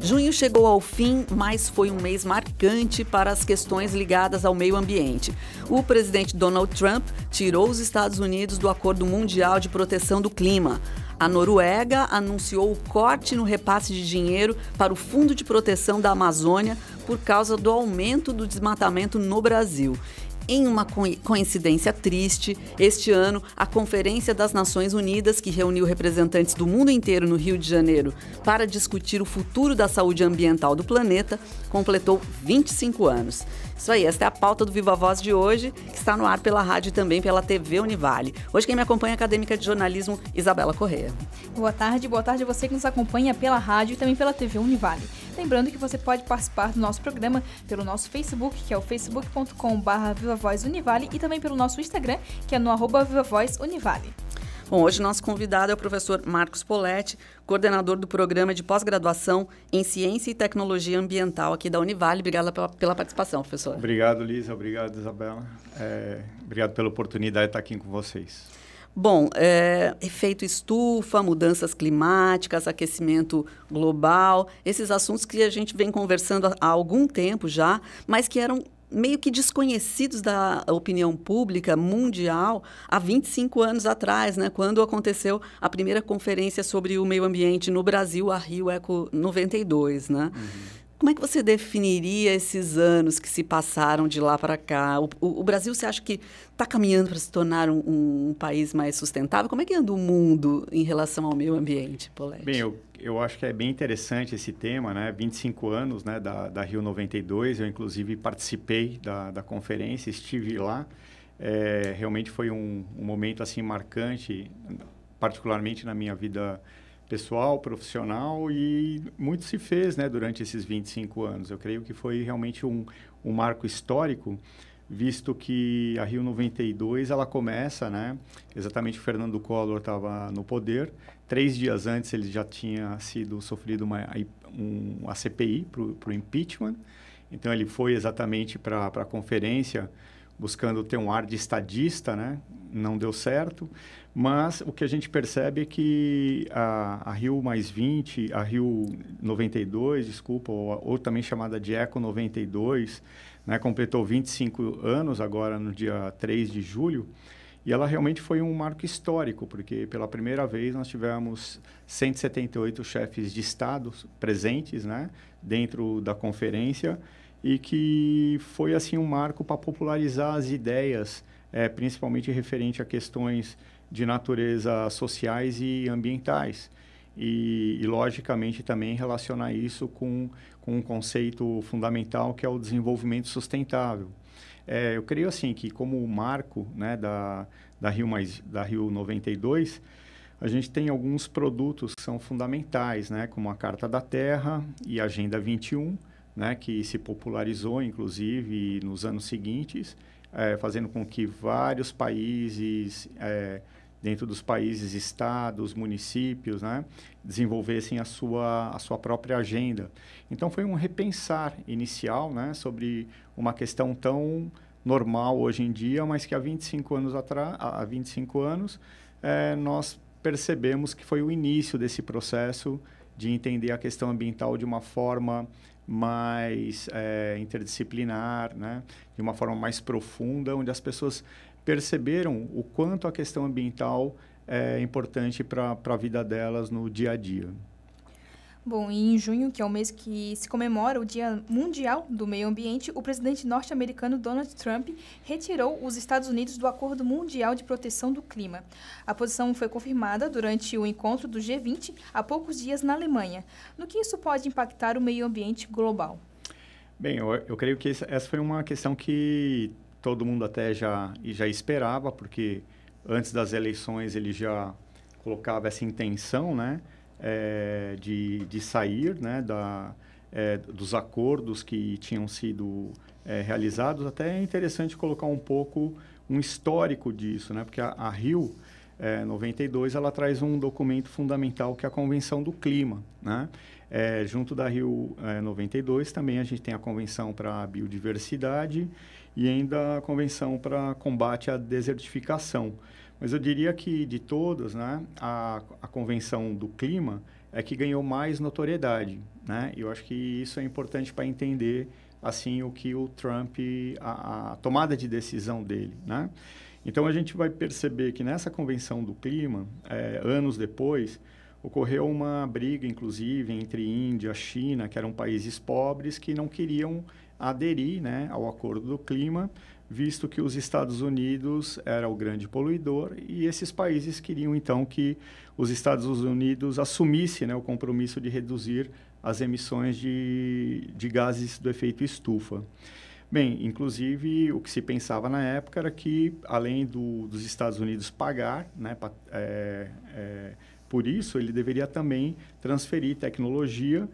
Junho chegou ao fim, mas foi um mês marcante para as questões ligadas ao meio ambiente. O presidente Donald Trump tirou os Estados Unidos do Acordo Mundial de Proteção do Clima. A Noruega anunciou o corte no repasse de dinheiro para o Fundo de Proteção da Amazônia por causa do aumento do desmatamento no Brasil. Em uma coincidência triste, este ano, a Conferência das Nações Unidas, que reuniu representantes do mundo inteiro no Rio de Janeiro para discutir o futuro da saúde ambiental do planeta, completou 25 anos. Isso aí, esta é a pauta do Viva Voz de hoje, que está no ar pela rádio e também pela TV Univale. Hoje quem me acompanha é a acadêmica de jornalismo Isabela Correia. Boa tarde, boa tarde a você que nos acompanha pela rádio e também pela TV Univale. Lembrando que você pode participar do nosso programa pelo nosso Facebook, que é o facebook.com.br Viva e também pelo nosso Instagram, que é no arroba Viva Voz Univale. Bom, hoje nosso convidado é o professor Marcos Poletti, coordenador do programa de pós-graduação em Ciência e Tecnologia Ambiental aqui da Univale. Obrigada pela, pela participação, professor. Obrigado, Lisa. Obrigado, Isabela. É, obrigado pela oportunidade de estar aqui com vocês. Bom, é, efeito estufa, mudanças climáticas, aquecimento global, esses assuntos que a gente vem conversando há algum tempo já, mas que eram meio que desconhecidos da opinião pública mundial há 25 anos atrás, né, quando aconteceu a primeira conferência sobre o meio ambiente no Brasil, a Rio Eco 92, né? Uhum. Como é que você definiria esses anos que se passaram de lá para cá? O, o, o, Brasil, você acha que está caminhando para se tornar um, um, um, país mais sustentável? Como é que anda o mundo em relação ao meio ambiente, Polete? Bem, eu, eu acho que é bem interessante esse tema, né? 25 anos né, da, da Rio 92, eu inclusive participei da, da conferência, estive lá. É, realmente foi um, um momento assim marcante, particularmente na minha vida profissional pessoal, profissional e muito se fez né, durante esses 25 anos. Eu creio que foi realmente um, um marco histórico, visto que a Rio 92 ela começa, né, exatamente o Fernando Collor estava no poder, três dias antes ele já tinha sido sofrido uma, um, CPI para o impeachment, então ele foi exatamente para a conferência buscando ter um ar de estadista, né? Não deu certo, mas o que a gente percebe é que a, a Rio mais 20, a Rio 92, desculpa, ou, ou também chamada de Eco 92, né? completou 25 anos agora no dia 3 de julho, e ela realmente foi um marco histórico, porque pela primeira vez nós tivemos 178 chefes de Estado presentes né? dentro da conferência, e que foi assim um marco para popularizar as ideias, é, principalmente referente a questões de natureza sociais e ambientais. E, e, logicamente também relacionar isso com, com um conceito fundamental que é o desenvolvimento sustentável. É, eu creio assim que como o marco né, da, da, Rio mais, da Rio 92, a gente tem alguns produtos que são fundamentais, né, como a Carta da Terra e a Agenda 21, né, que se popularizou, inclusive, nos anos seguintes, é, fazendo com que vários países, é, dentro dos países, estados, municípios, né, desenvolvessem a sua, a sua própria agenda. Então, foi um repensar inicial né, sobre uma questão tão normal hoje em dia, mas que há 25 anos atrás, há 25 anos, é, nós percebemos que foi o início desse processo de entender a questão ambiental de uma forma mais é, interdisciplinar, né? de uma forma mais profunda, onde as pessoas perceberam o quanto a questão ambiental é importante para a vida delas no dia a dia. Bom, e em junho, que é o mês que se comemora o Dia Mundial do Meio Ambiente, o presidente norte-americano Donald Trump retirou os Estados Unidos do Acordo Mundial de Proteção do Clima. A posição foi confirmada durante o encontro do G20 há poucos dias na Alemanha. No que isso pode impactar o meio ambiente global? Bem, eu, eu creio que essa foi uma questão que todo mundo até já, já esperava, porque antes das eleições ele já colocava essa intenção, né? é, de, de sair né, da, é, dos acordos que tinham sido é, realizados. Até é interessante colocar um pouco um histórico disso, né? porque a, a Rio é, 92 ela traz um documento fundamental que é a Convenção do Clima. Né? É, junto da Rio 92 é, também a gente tem a Convenção para a Biodiversidade e ainda a Convenção para Combate à Desertificação. Mas eu diria que de todas, né, a, a Convenção do Clima é que ganhou mais notoriedade, né? Eu acho que isso é importante para entender assim o que o Trump a, a, tomada de decisão dele, né? Então a gente vai perceber que nessa convenção do clima, é, anos depois, ocorreu uma briga, inclusive, entre Índia, China, que eram países pobres que não queriam aderir, né, ao acordo do clima visto que os Estados Unidos era o grande poluidor e esses países queriam então que os Estados Unidos assumissem né, o compromisso de reduzir as emissões de, de gases do efeito estufa. Bem, inclusive o que se pensava na época era que, além do, dos Estados Unidos pagar né, pra, é, é, por isso, ele deveria também transferir tecnologia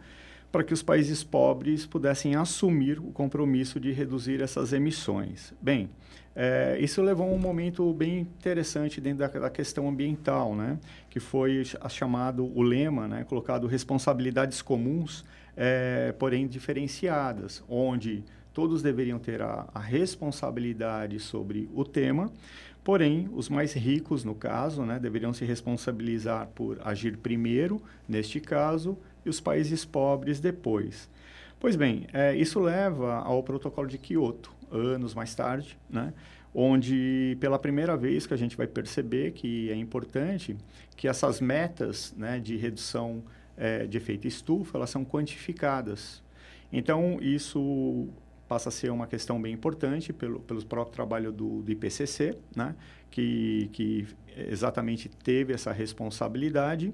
para que os países pobres pudessem assumir o compromisso de reduzir essas emissões. Bem, é, isso levou a um momento bem interessante dentro da, da, questão ambiental, né? que foi a chamado o lema, né? colocado responsabilidades comuns, é, porém diferenciadas, onde todos deveriam ter a, a responsabilidade sobre o tema, Porém, os mais ricos, no caso, né, deveriam se responsabilizar por agir primeiro, neste caso, e os países pobres depois. Pois bem, é, isso leva ao protocolo de Quioto, anos mais tarde, né? onde pela primeira vez que a gente vai perceber que é importante que essas metas né, de redução é, de efeito estufa elas são quantificadas. Então isso passa a ser uma questão bem importante pelo, pelo próprio trabalho do, do IPCC, né, que, que exatamente teve essa responsabilidade.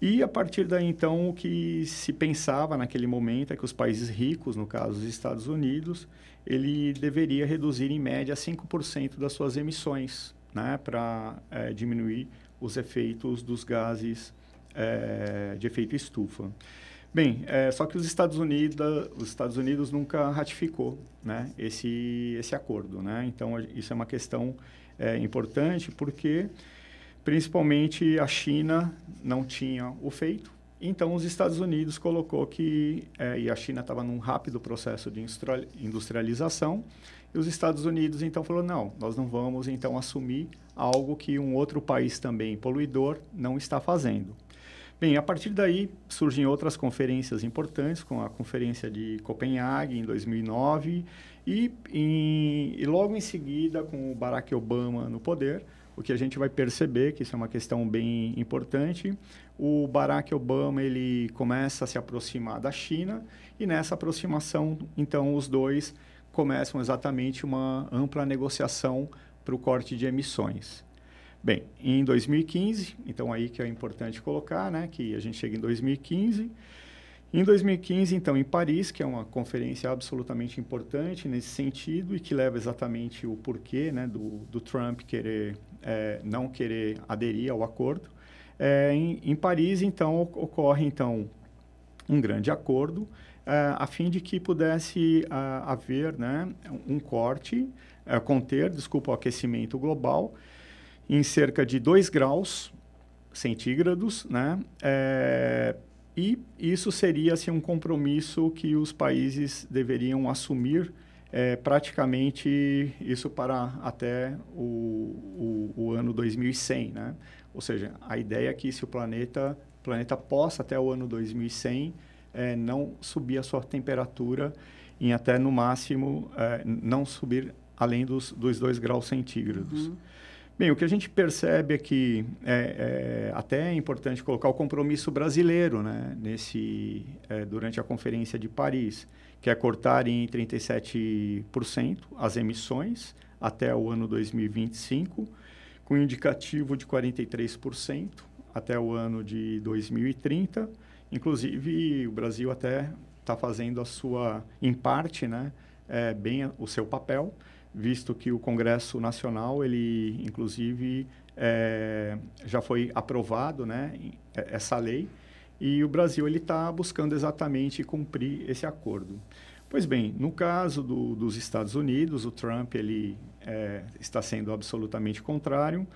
E a partir daí, então, o que se pensava naquele momento é que os países ricos, no caso os Estados Unidos, ele deveria reduzir em média 5% das suas emissões, né, para é, diminuir os efeitos dos gases é, de efeito estufa. Bem, é, só que os Estados Unidos, os Estados Unidos nunca ratificou né, esse, esse acordo. Né? Então, isso é uma questão é, importante porque principalmente a China não tinha o feito. Então, os Estados Unidos colocou que, é, e a China estava num rápido processo de industrialização, e os Estados Unidos então falou, não, nós não vamos então assumir algo que um outro país também poluidor não está fazendo. Bem, a partir daí surgem outras conferências importantes, com a Conferência de Copenhague em 2009, e, em, e logo em seguida, com o Barack Obama no poder, o que a gente vai perceber, que isso é uma questão bem importante, o Barack Obama ele começa a se aproximar da China e nessa aproximação, então, os dois começam exatamente uma ampla negociação para o corte de emissões. Bem, em 2015, então aí que é importante colocar, né, que a gente chega em 2015, em 2015, então, em Paris, que é uma conferência absolutamente importante nesse sentido e que leva exatamente o porquê né, do, do Trump querer é, não querer aderir ao acordo. É, em, em, Paris, então, ocorre então um grande acordo é, a fim de que pudesse a, é, haver né, um corte, é, conter, desculpa, o aquecimento global em cerca de 2 graus centígrados, né? É, e isso seria assim, um compromisso que os países deveriam assumir é, praticamente isso para até o, o, o, ano 2100, né? Ou seja, a ideia é que se o planeta, planeta possa até o ano 2100 é, não subir a sua temperatura em até no máximo é, não subir além dos, 2 graus centígrados. Uhum. Bem, o que a gente percebe é que é, é, até é importante colocar o compromisso brasileiro né, nesse, é, durante a Conferência de Paris, que é cortar em 37% as emissões até o ano 2025, com indicativo de 43% até o ano de 2030. Inclusive, o Brasil até está fazendo a sua, em parte, né, é, bem o seu papel visto que o Congresso Nacional, ele inclusive é, já foi aprovado né, é, essa lei e o Brasil ele está buscando exatamente cumprir esse acordo. Pois bem, no caso do, dos Estados Unidos, o Trump ele é, está sendo absolutamente contrário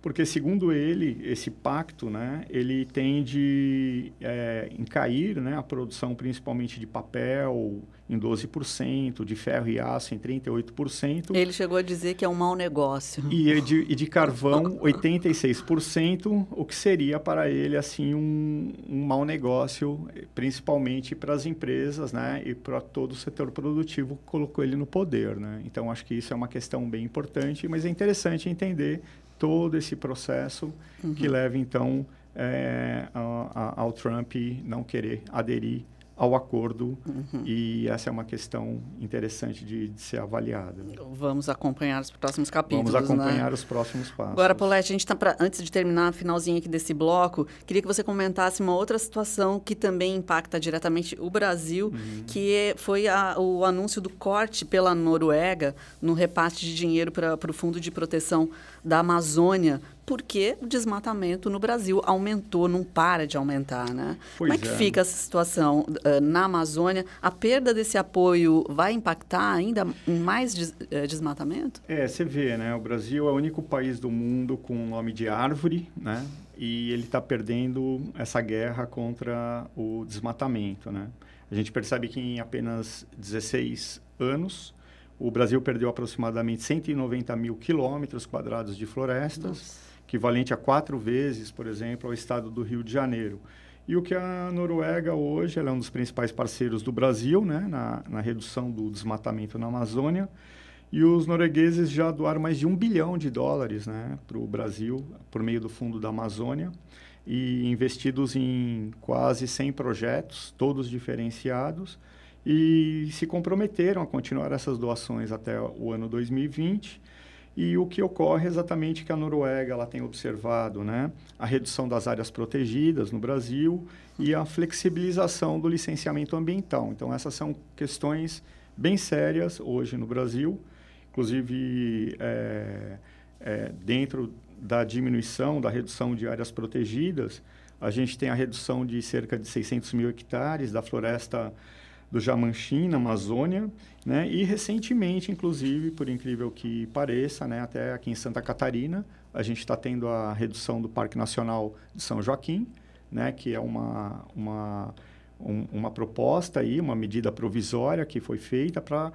porque segundo ele esse pacto né ele tende é, em cair né a produção principalmente de papel em 12%, de ferro e aço em 38%. Ele chegou a dizer que é um mau negócio. E é de, e de carvão 86%, o que seria para ele assim um, um mau negócio, principalmente para as empresas, né, e para todo o setor produtivo que colocou ele no poder, né? Então acho que isso é uma questão bem importante, mas é interessante entender todo esse processo uhum. que leva, então, é, a, a, ao Trump não querer aderir ao acordo uhum. e essa é uma questão interessante de, de ser avaliada. Vamos acompanhar os próximos capítulos. Vamos né? acompanhar né? os próximos passos. Agora, Paulette, a gente está antes de terminar a finalzinha aqui desse bloco, queria que você comentasse uma outra situação que também impacta diretamente o Brasil, uhum. que é, foi a, o anúncio do corte pela Noruega no repasse de dinheiro para o Fundo de Proteção da Amazônia, porque o desmatamento no Brasil aumentou, não para de aumentar, né? Pois Como é que é. fica essa situação uh, na Amazônia? A perda desse apoio vai impactar ainda mais des eh, desmatamento? É, você vê, né? O Brasil é o único país do mundo com nome de árvore, né? E ele está perdendo essa guerra contra o desmatamento, né? A gente percebe que em apenas 16 anos o Brasil perdeu aproximadamente 190 mil quilômetros quadrados de florestas, Nossa. equivalente a quatro vezes, por exemplo, ao estado do Rio de Janeiro. E o que a Noruega hoje, ela é um dos principais parceiros do Brasil né, na, na redução do desmatamento na Amazônia. E os noruegueses já doaram mais de um bilhão de dólares né, para o Brasil, por meio do Fundo da Amazônia, e investidos em quase 100 projetos, todos diferenciados e se comprometeram a continuar essas doações até o ano 2020. E o que ocorre é exatamente que a Noruega ela tem observado, né, a redução das áreas protegidas no Brasil e a flexibilização do licenciamento ambiental. Então essas são questões bem sérias hoje no Brasil, inclusive é, é, dentro da diminuição, da redução de áreas protegidas, a gente tem a redução de cerca de 600 mil hectares da floresta do Jamanchim, na Amazônia, né? e recentemente, inclusive, por incrível que pareça, né? até aqui em Santa Catarina, a gente está tendo a redução do Parque Nacional de São Joaquim, né? que é uma, uma, um, uma proposta, aí, uma medida provisória que foi feita para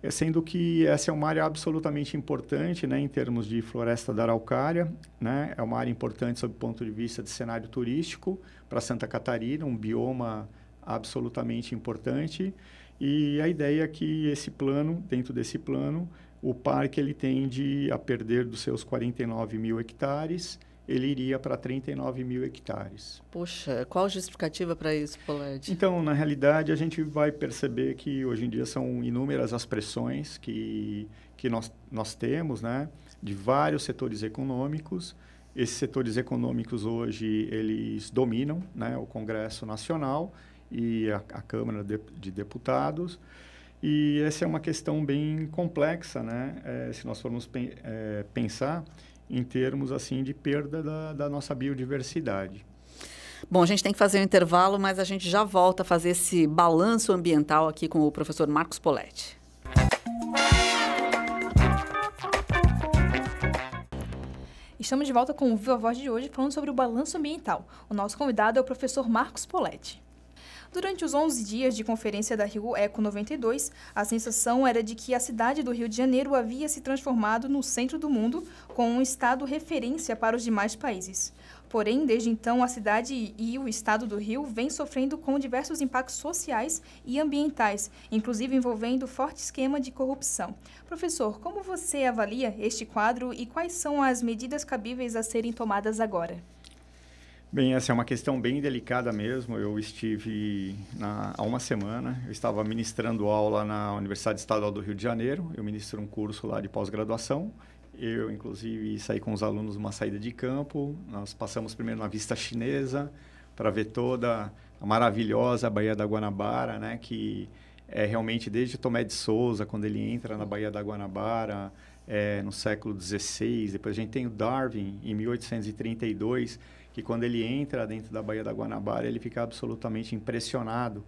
é, sendo que essa é uma área absolutamente importante né, em termos de floresta da Araucária, né, é uma área importante sob o ponto de vista de cenário turístico para Santa Catarina, um bioma absolutamente importante. E a ideia é que esse plano, dentro desse plano, o parque ele tende a perder dos seus 49 mil hectares, ele iria para 39 mil hectares. Poxa, qual a justificativa para isso, Polete? Então, na realidade, a gente vai perceber que hoje em dia são inúmeras as pressões que, que nós, nós temos, né, de vários setores econômicos. Esses setores econômicos hoje, eles dominam né, o Congresso Nacional, e a, a Câmara de, de, Deputados. E essa é uma questão bem complexa, né? É, se nós formos é, pensar em termos assim de perda da, da nossa biodiversidade. Bom, a gente tem que fazer um intervalo, mas a gente já volta a fazer esse balanço ambiental aqui com o professor Marcos Poletti. Estamos de volta com o Viva Voz de hoje falando sobre o balanço ambiental. O nosso convidado é o professor Marcos Poletti. Durante os 11 dias de conferência da Rio Eco 92, a sensação era de que a cidade do Rio de Janeiro havia se transformado no centro do mundo, com um estado referência para os demais países. Porém, desde então, a cidade e o estado do Rio vem sofrendo com diversos impactos sociais e ambientais, inclusive envolvendo forte esquema de corrupção. Professor, como você avalia este quadro e quais são as medidas cabíveis a serem tomadas agora? Bem, essa é uma questão bem delicada mesmo. Eu estive na, há uma semana, eu estava ministrando aula na Universidade Estadual do Rio de Janeiro. Eu ministro um curso lá de pós-graduação. Eu, inclusive, saí com os alunos uma saída de campo. Nós passamos primeiro na vista chinesa para ver toda a maravilhosa Baía da Guanabara, né? Que é realmente desde Tomé de Souza, quando ele entra na Baía da Guanabara, é, no século XVI. Depois a gente tem o Darwin, em 1832 que quando ele entra dentro da Baía da Guanabara, ele fica absolutamente impressionado.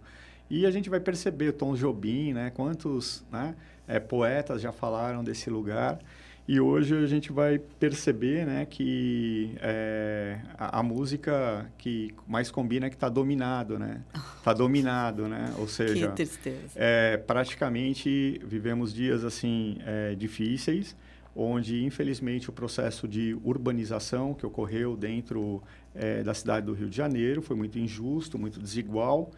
E a gente vai perceber o Tom Jobim, né? Quantos né, é, poetas já falaram desse lugar. E hoje a gente vai perceber né, que é, a, a, música que mais combina é que está dominado, né? Está dominado, né? Ou seja, que tristeza. É, praticamente vivemos dias assim é, difíceis, onde infelizmente o processo de urbanização que ocorreu dentro é, da cidade do Rio de Janeiro, foi muito injusto, muito desigual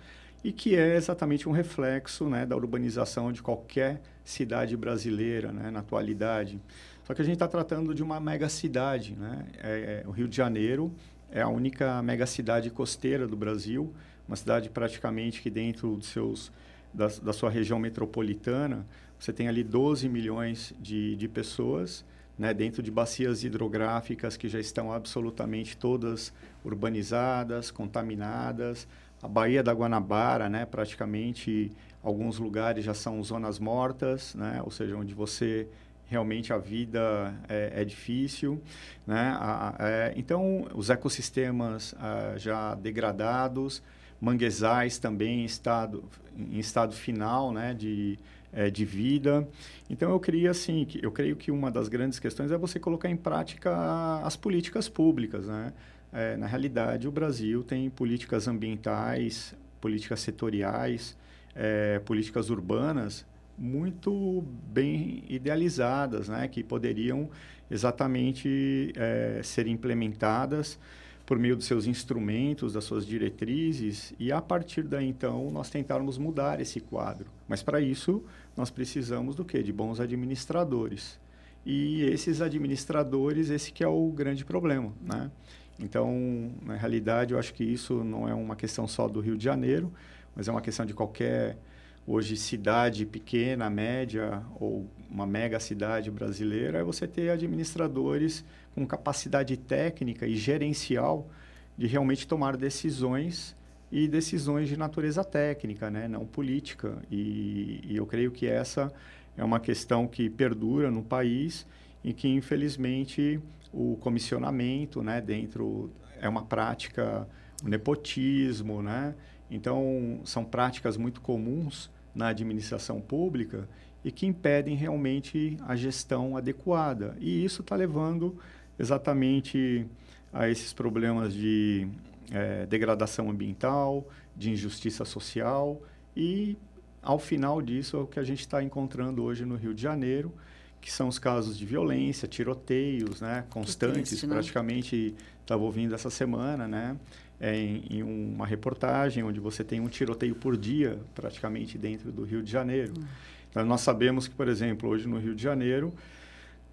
e que é exatamente um reflexo né, da urbanização de qualquer cidade brasileira né, na atualidade. Só que a gente está tratando de uma megacidade. Né? É, é, o Rio de Janeiro é a única megacidade costeira do Brasil, uma cidade praticamente que dentro dos seus, da, da sua região metropolitana, você tem ali 12 milhões de, de pessoas, né, dentro de bacias hidrográficas que já estão absolutamente todas urbanizadas, contaminadas. A Baía da Guanabara, né, praticamente alguns lugares já são zonas mortas, né, ou seja, onde você realmente a vida é, é difícil, né? A, a, é, então os ecossistemas a, ah, já degradados, manguezais também em estado em estado final, né? De é, de vida. Então eu queria assim, eu creio que uma das grandes questões é você colocar em prática as políticas públicas, né? É, na realidade, o Brasil tem políticas ambientais, políticas setoriais, é, políticas urbanas muito bem idealizadas, né? Que poderiam exatamente é, ser implementadas por meio dos seus instrumentos, das suas diretrizes, e a partir daí então nós tentarmos mudar esse quadro. Mas para isso nós precisamos do quê? De bons administradores. E esses administradores, esse que é o grande problema, né? Então, na realidade, eu acho que isso não é uma questão só do Rio de Janeiro, mas é uma questão de qualquer hoje cidade pequena, média ou uma mega cidade brasileira, é você ter administradores com capacidade técnica e gerencial de realmente tomar decisões e decisões de natureza técnica, né? não política. E, e eu creio que essa é uma questão que perdura no país e que, infelizmente, o comissionamento né, dentro é uma prática, o nepotismo. Né? Então, são práticas muito comuns na administração pública e que impedem realmente a gestão adequada. E isso está levando exatamente a esses problemas de é, degradação ambiental, de injustiça social e, ao final disso, é o que a gente está encontrando hoje no Rio de Janeiro, que são os casos de violência, tiroteios, né, constantes, triste, né? praticamente estava ouvindo essa semana, né, é, em, em, uma reportagem onde você tem um tiroteio por dia, praticamente dentro do Rio de Janeiro. Hum. Então, nós sabemos que, por exemplo, hoje no Rio de Janeiro,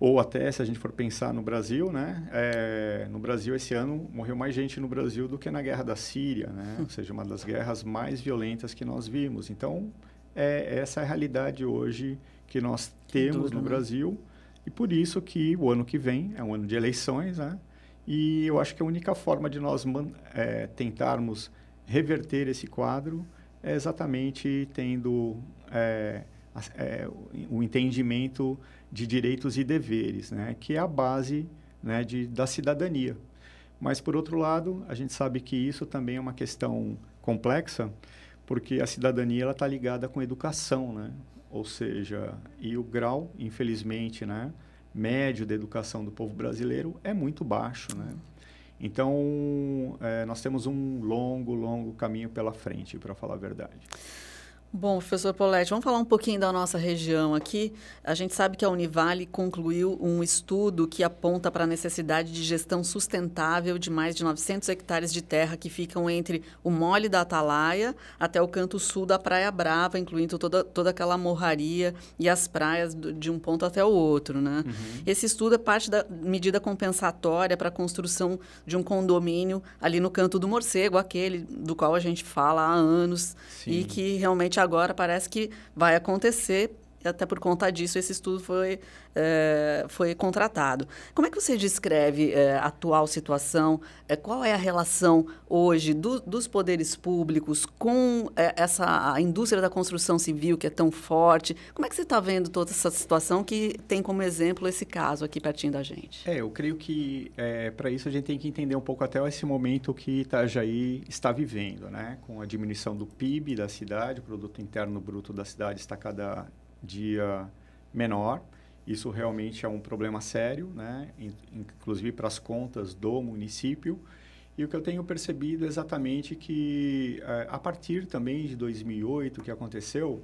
ou até se a gente for pensar no Brasil, né? É, no Brasil esse ano morreu mais gente no Brasil do que na guerra da Síria, né? Hum. Ou seja, uma das guerras mais violentas que nós vimos. Então é, é essa a realidade hoje que nós temos no né? Brasil e por isso que o ano que vem é um ano de eleições, né? E eu acho que a única forma de nós é, tentarmos reverter esse quadro é exatamente tendo é, é o entendimento de direitos e deveres, né, que é a base né, de, da cidadania. Mas, por outro lado, a gente sabe que isso também é uma questão complexa, porque a cidadania está ligada com educação, né? ou seja, e o grau, infelizmente, né, médio da educação do povo brasileiro é muito baixo. Né? Então, é, nós temos um longo, longo caminho pela frente, para falar a verdade. Bom, professor Paulette, vamos falar um pouquinho da nossa região aqui. A gente sabe que a Univale concluiu um estudo que aponta para a necessidade de gestão sustentável de mais de 900 hectares de terra que ficam entre o Mole da Atalaia até o canto sul da Praia Brava, incluindo toda, toda aquela morraria e as praias de um ponto até o outro. Né? Uhum. Esse estudo é parte da medida compensatória para a construção de um condomínio ali no canto do morcego, aquele do qual a gente fala há anos Sim. e que realmente agora parece que vai acontecer até por conta disso esse estudo foi, é, foi contratado. Como é que você descreve é, a atual situação? É, qual é a relação hoje do, dos poderes públicos com essa a indústria da construção civil que é tão forte? Como é que você está vendo toda essa situação que tem como exemplo esse caso aqui pertinho da gente? É, eu creio que para isso a gente tem que entender um pouco até esse momento que Itajaí está vivendo, né? Com a diminuição do PIB da cidade, o produto interno bruto da cidade está cada dia menor. Isso realmente é um problema sério, né? inclusive para as contas do município. E o que eu tenho percebido é exatamente que, é, a partir também de 2008, o que aconteceu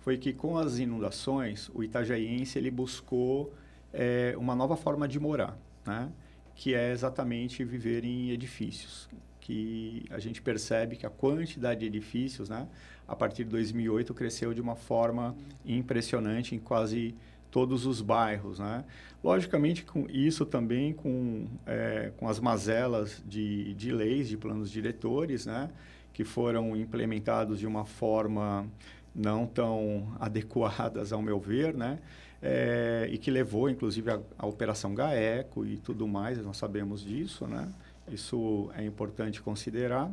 foi que, com as inundações, o itajaense ele buscou é, uma nova forma de morar. Né? que é exatamente viver em edifícios. Que a gente percebe que a quantidade de edifícios, né, a partir de 2008, cresceu de uma forma impressionante em quase todos os bairros, né? Logicamente, com isso também com, é, com as mazelas de, de leis, de planos diretores, né? Que foram implementados de uma forma não tão adequadas, ao meu ver, né? é, e que levou, inclusive, à Operação GAECO e tudo mais, nós sabemos disso, né? Isso é importante considerar.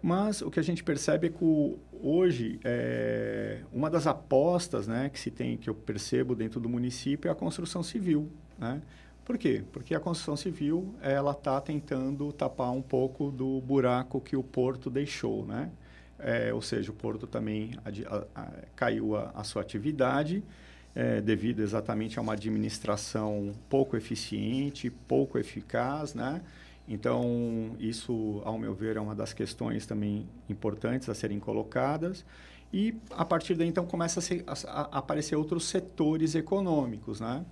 Mas o que a gente percebe é que hoje é, uma das apostas né, que se tem, que eu percebo dentro do município, é a construção civil. Né? Por quê? Porque a construção civil ela está tentando tapar um pouco do buraco que o porto deixou, né? É, ou seja, o porto também a, a, caiu a, a sua atividade, é, devido exatamente a uma administração pouco eficiente, pouco eficaz, né? Então, isso, ao meu ver, é uma das questões também importantes a serem colocadas. E, a partir daí, então, começa a, ser, a, a aparecer outros setores econômicos, né?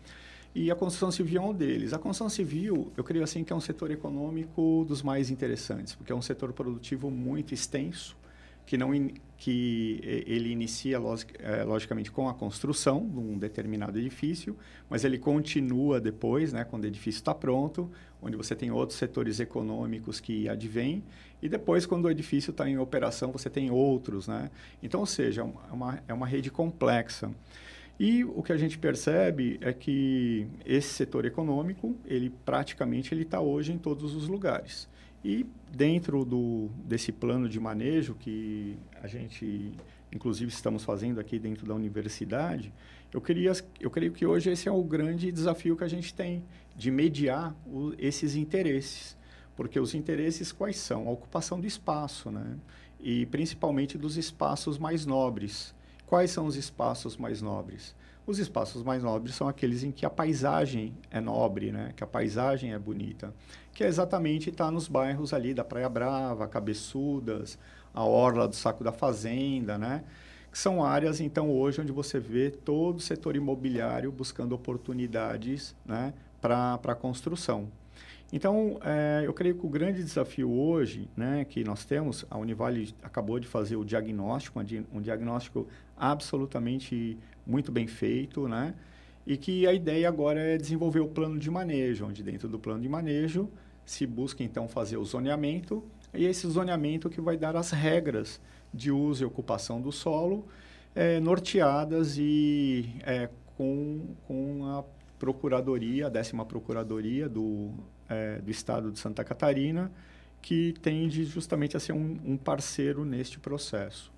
E a construção civil é um deles. A construção civil, eu creio assim que é um setor econômico dos mais interessantes, porque é um setor produtivo muito extenso, que, não in, que ele inicia, lógic, é, logicamente, com a construção de um determinado edifício, mas ele continua depois, né, quando o edifício está pronto, onde você tem outros setores econômicos que advêm, e depois, quando o edifício está em operação, você tem outros. Né? Então, ou seja, é, é uma, é uma rede complexa. E o que a gente percebe é que esse setor econômico, ele praticamente ele está hoje em todos os lugares. E dentro do, desse plano de manejo que a gente, inclusive, estamos fazendo aqui dentro da universidade, eu, queria, eu creio que hoje esse é o grande desafio que a gente tem, de mediar o, esses interesses. Porque os interesses quais são? A ocupação do espaço, né? E principalmente dos espaços mais nobres. Quais são os espaços mais nobres? Os espaços mais nobres são aqueles em que a paisagem é nobre, né? que a paisagem é bonita, que é exatamente está nos bairros ali da Praia Brava, Cabeçudas, a Orla do Saco da Fazenda, né? que são áreas, então, hoje onde você vê todo o setor imobiliário buscando oportunidades né? para a construção. Então, é, eu creio que o grande desafio hoje né, que nós temos, a Univale acabou de fazer o diagnóstico, um diagnóstico absolutamente muito bem feito, né? E que a ideia agora é desenvolver o plano de manejo, onde dentro do plano de manejo se busca então fazer o zoneamento, e esse zoneamento que vai dar as regras de uso e ocupação do solo, é, norteadas e é, com, com a Procuradoria, a décima Procuradoria do, é, do estado de Santa Catarina, que tende justamente a ser um, um parceiro neste processo.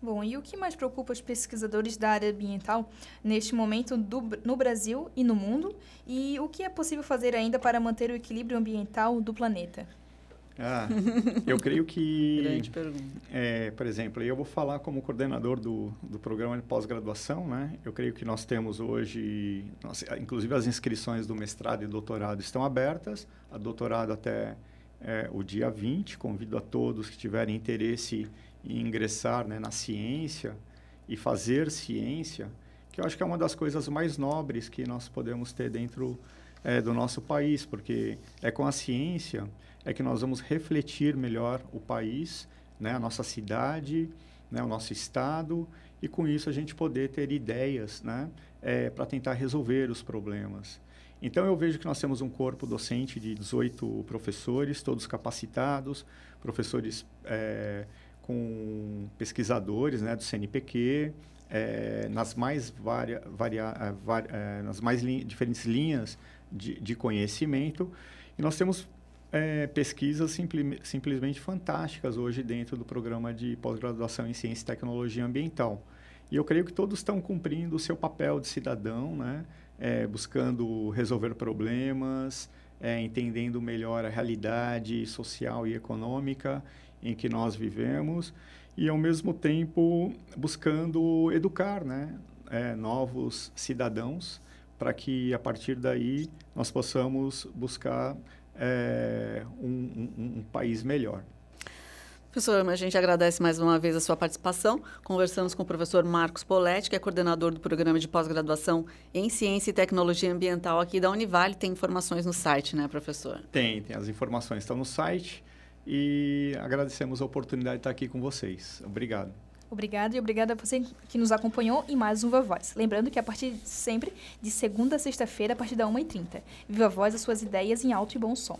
Bom, e o que mais preocupa os pesquisadores da área ambiental neste momento do, no Brasil e no mundo? E o que é possível fazer ainda para manter o equilíbrio ambiental do planeta? Ah, eu creio que. Grande pergunta. É, por exemplo, eu vou falar como coordenador do, do programa de pós-graduação, né? Eu creio que nós temos hoje, nós, inclusive as inscrições do mestrado e doutorado estão abertas, a doutorado até é, o dia 20. Convido a todos que tiverem interesse em ingressar né, na ciência e fazer ciência, que eu acho que é uma das coisas mais nobres que nós podemos ter dentro do é, do nosso país, porque é com a ciência é que nós vamos refletir melhor o país, né, a nossa cidade, né, o nosso estado, e com isso a gente poder ter ideias né, é, para tentar resolver os problemas. Então eu vejo que nós temos um corpo docente de 18 professores, todos capacitados, professores é, com pesquisadores né, do CNPq, é, nas mais, varia, varia, é, é nas mais diferentes linhas de, de, conhecimento. E nós temos é, pesquisas simple, simplesmente fantásticas hoje dentro do programa de pós-graduação em Ciência e Tecnologia Ambiental. E eu creio que todos estão cumprindo o seu papel de cidadão, né? É, buscando resolver problemas, é, entendendo melhor a realidade social e econômica em que nós vivemos e, ao mesmo tempo, buscando educar né, é, novos cidadãos para que, a partir daí, nós possamos buscar é, um, um, um país melhor. Professor, a gente agradece mais uma vez a sua participação. Conversamos com o professor Marcos Poletti, que é coordenador do programa de pós-graduação em Ciência e Tecnologia Ambiental aqui da Univale. Tem informações no site, né, professor? Tem, tem. As informações estão no site e agradecemos a oportunidade de estar aqui com vocês. Obrigado. Obrigada e obrigada a você que nos acompanhou em mais um Viva Voz. Lembrando que a partir de sempre, de segunda a sexta-feira, a partir da 1h30. Viva Voz, as suas ideias em alto e bom som.